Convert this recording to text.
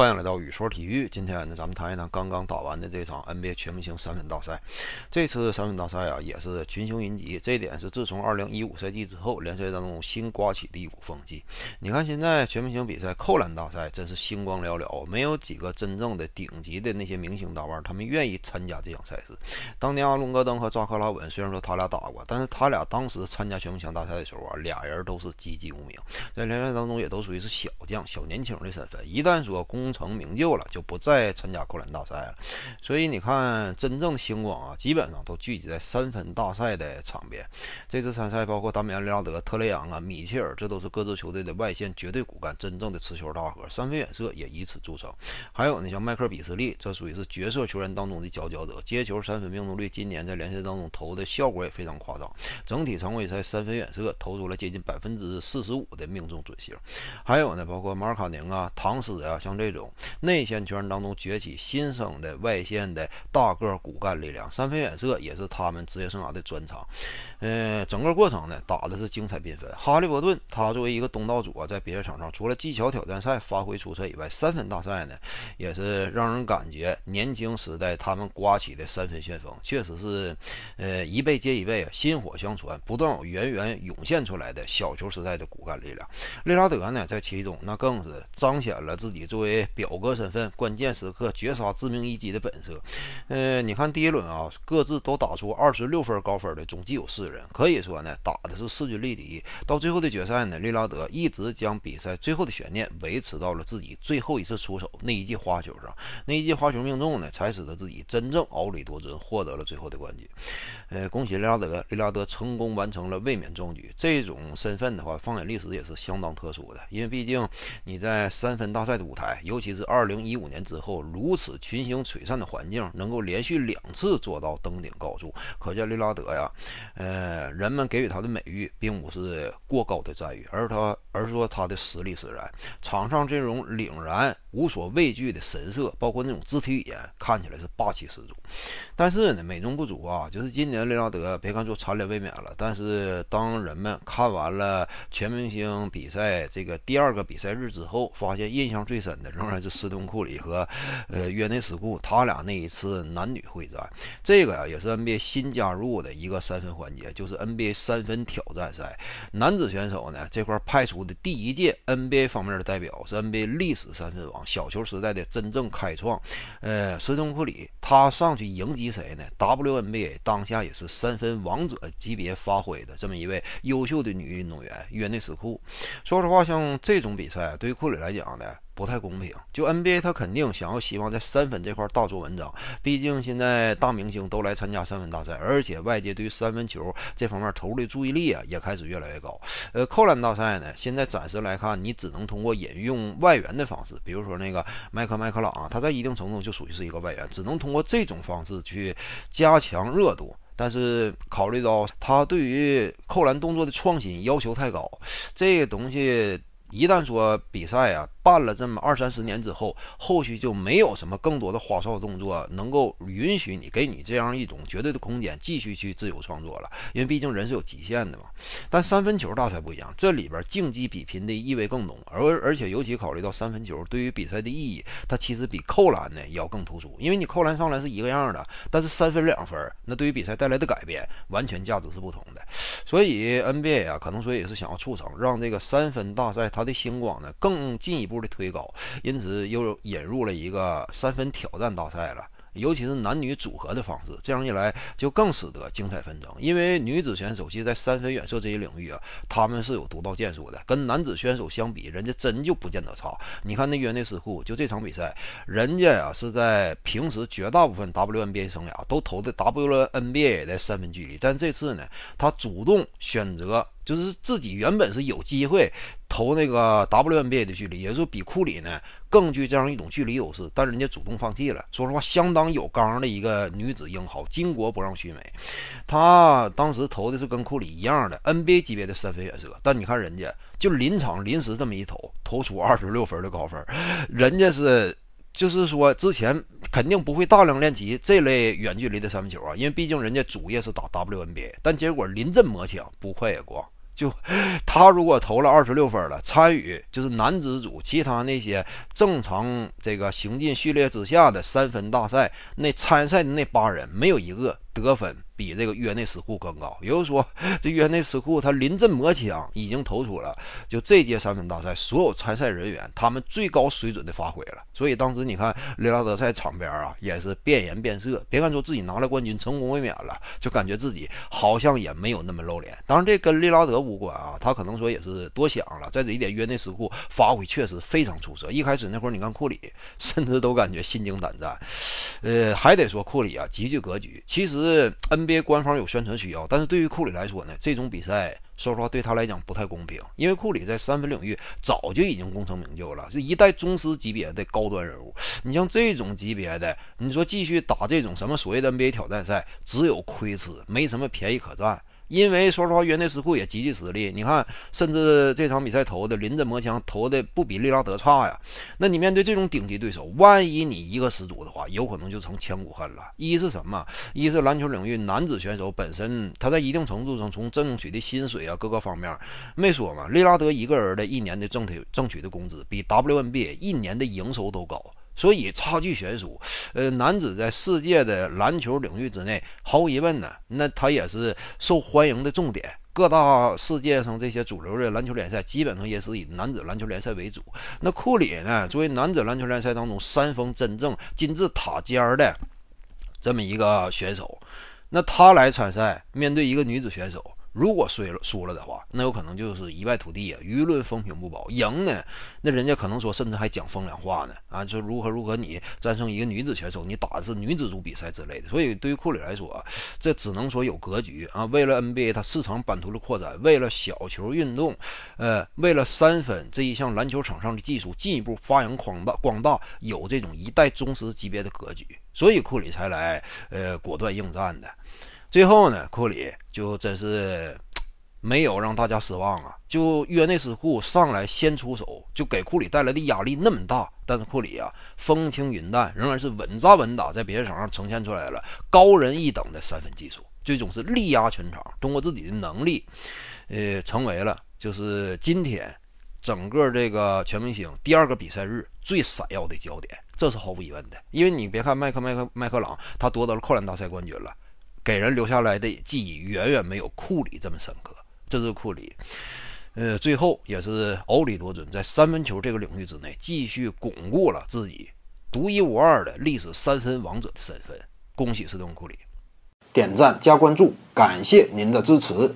欢迎来到雨说体育。今天呢，咱们谈一谈刚刚打完的这场 NBA 全明星三分大赛。这次三分大赛啊，也是群星云集，这一点是自从2015赛季之后，联赛当中新刮起的一股风气。你看现在全明星比赛扣篮大赛真是星光寥寥，没有几个真正的顶级的那些明星大腕，他们愿意参加这项赛事。当年阿隆戈登和扎克拉文虽然说他俩打过，但是他俩当时参加全明星大赛的时候啊，俩人都是籍籍无名，在联赛当中也都属于是小将、小年轻的身份。一旦说公功成名就了，就不再参加扣篮大赛了。所以你看，真正星光啊，基本上都聚集在三分大赛的场边。这次参赛包括达米安·利拉德、特雷杨啊、米切尔，这都是各支球队的外线绝对骨干，真正的持球大核，三分远射也以此著称。还有呢，像迈克·尔·比斯利，这属于是角色球员当中的佼佼者，接球三分命中率今年在联赛当中投的效果也非常夸张。整体常规赛三分远射投出了接近百分之四十五的命中准星。还有呢，包括马尔卡宁啊、唐斯啊，像这。这种内线圈当中崛起新生的外线的大个骨干力量，三分远射也是他们职业生涯的专长。嗯，整个过程呢打的是精彩缤纷。哈利伯顿他作为一个东道主，啊，在别的场上除了技巧挑战赛发挥出色以外，三分大赛呢也是让人感觉年轻时代他们刮起的三分旋风确实是，呃一辈接一辈啊，薪火相传，不断源源涌现出来的小球时代的骨干力量。利拉德呢在其中那更是彰显了自己作为。表哥身份，关键时刻绝杀致命一击的本色。呃，你看第一轮啊，各自都打出二十六分高分的，总计有四人，可以说呢，打的是势均力敌。到最后的决赛呢，利拉德一直将比赛最后的悬念维持到了自己最后一次出手那一记花球上，那一记花球命中呢，才使得自己真正奥里多尊，获得了最后的冠军。呃，恭喜利拉德，利拉德成功完成了卫冕壮举。这种身份的话，放眼历史也是相当特殊的，因为毕竟你在三分大赛的舞台。尤其是二零一五年之后，如此群星璀璨的环境，能够连续两次做到登顶高处，可见利拉德呀，呃，人们给予他的美誉并不是过高的赞誉，而他，而是说他的实力使然。场上这种凛然无所畏惧的神色，包括那种肢体语言，看起来是霸气十足。但是呢，美中不足啊，就是今年利拉德别看说残联卫冕了，但是当人们看完了全明星比赛这个第二个比赛日之后，发现印象最深的是。当然，是斯通库里和，呃，约内斯库他俩那一次男女会战，这个呀也是 NBA 新加入的一个三分环节，就是 NBA 三分挑战赛。男子选手呢这块派出的第一届 NBA 方面的代表是 NBA 历史三分王，小球时代的真正开创。呃，斯通库里他上去迎击谁呢？WNBA 当下也是三分王者级别发挥的这么一位优秀的女运动员约内斯库。说实话，像这种比赛对于库里来讲呢。不太公平。就 NBA，他肯定想要希望在三分这块儿做文章。毕竟现在大明星都来参加三分大赛，而且外界对于三分球这方面投入的注意力啊也开始越来越高。呃，扣篮大赛呢，现在暂时来看，你只能通过引用外援的方式，比如说那个麦克麦克朗，啊，他在一定程度上就属于是一个外援，只能通过这种方式去加强热度。但是考虑到他对于扣篮动作的创新要求太高，这个东西一旦说比赛啊。办了这么二三十年之后，后续就没有什么更多的花哨动作能够允许你给你这样一种绝对的空间继续去自由创作了，因为毕竟人是有极限的嘛。但三分球大赛不一样，这里边竞技比拼的意味更浓，而而且尤其考虑到三分球对于比赛的意义，它其实比扣篮呢要更突出，因为你扣篮上篮是一个样的，但是三分两分，那对于比赛带来的改变完全价值是不同的。所以 NBA 啊，可能说也是想要促成让这个三分大赛它的星光呢更进一步。步的推高，因此又引入了一个三分挑战大赛了，尤其是男女组合的方式，这样一来就更使得精彩纷呈。因为女子选手其在三分远射这些领域啊，他们是有独到建树的，跟男子选手相比，人家真就不见得差。你看那约内斯库，就这场比赛，人家呀是在平时绝大部分 WNBA 生涯都投的 WNBA 的三分距离，但这次呢，他主动选择。就是自己原本是有机会投那个 WNBA 的距离，也就比库里呢更具这样一种距离优势，但人家主动放弃了。说实话，相当有刚的一个女子英豪，巾帼不让须眉。她当时投的是跟库里一样的 NBA 级别的三分远射，但你看人家就临场临时这么一投，投出二十六分的高分。人家是就是说之前肯定不会大量练习这类远距离的三分球啊，因为毕竟人家主业是打 WNBA，但结果临阵磨枪，不快也光。就他如果投了二十六分了，参与就是男子组，其他那些正常这个行进序列之下的三分大赛，那参赛的那八人没有一个。得分比这个约内斯库更高，也就是说，这约内斯库他临阵磨枪，已经投出了就这届三分大赛所有参赛人员他们最高水准的发挥了。所以当时你看利拉德在场边啊，也是变颜变色，别看说自己拿了冠军，成功卫冕了，就感觉自己好像也没有那么露脸。当然，这跟利拉德无关啊，他可能说也是多想了。在这一点，约内斯库发挥确实非常出色。一开始那会儿，你看库里，甚至都感觉心惊胆战。呃，还得说库里啊，极具格局。其实。是 NBA 官方有宣传需要，但是对于库里来说呢，这种比赛说实话对他来讲不太公平，因为库里在三分领域早就已经功成名就了，是一代宗师级别的高端人物。你像这种级别的，你说继续打这种什么所谓的 NBA 挑战赛，只有亏吃，没什么便宜可占。因为说实话，约内斯库也极具实力。你看，甚至这场比赛投的临阵磨枪，投的不比利拉德差呀。那你面对这种顶级对手，万一你一个失足的话，有可能就成千古恨了。一是什么？一是篮球领域男子选手本身他在一定程度上从争取的薪水啊各个方面，没说嘛，利拉德一个人的一年的挣取挣取的工资比 WNBA 一年的营收都高。所以差距悬殊，呃，男子在世界的篮球领域之内，毫无疑问呢，那他也是受欢迎的重点。各大世界上这些主流的篮球联赛，基本上也是以男子篮球联赛为主。那库里呢，作为男子篮球联赛当中三分真正金字塔尖的这么一个选手，那他来参赛，面对一个女子选手。如果输了输了的话，那有可能就是一败涂地啊，舆论风评不保。赢呢，那人家可能说，甚至还讲风凉话呢啊，说如何如何，你战胜一个女子选手，你打的是女子组比赛之类的。所以对于库里来说，这只能说有格局啊，为了 NBA 它市场版图的扩展，为了小球运动，呃，为了三分这一项篮球场上的技术进一步发扬广大光大，有这种一代宗师级别的格局，所以库里才来呃果断应战的。最后呢，库里就真是没有让大家失望啊！就约内斯库上来先出手，就给库里带来的压力那么大，但是库里啊风轻云淡，仍然是稳扎稳打，在别的场上呈现出来了高人一等的三分技术，最终是力压全场，通过自己的能力，呃，成为了就是今天整个这个全明星第二个比赛日最闪耀的焦点，这是毫无疑问的。因为你别看麦克麦克麦克朗，他夺得了扣篮大赛冠军了。给人留下来的记忆远远没有库里这么深刻。这是库里，呃，最后也是欧里多准在三分球这个领域之内继续巩固了自己独一无二的历史三分王者的身份。恭喜斯通库里！点赞加关注，感谢您的支持。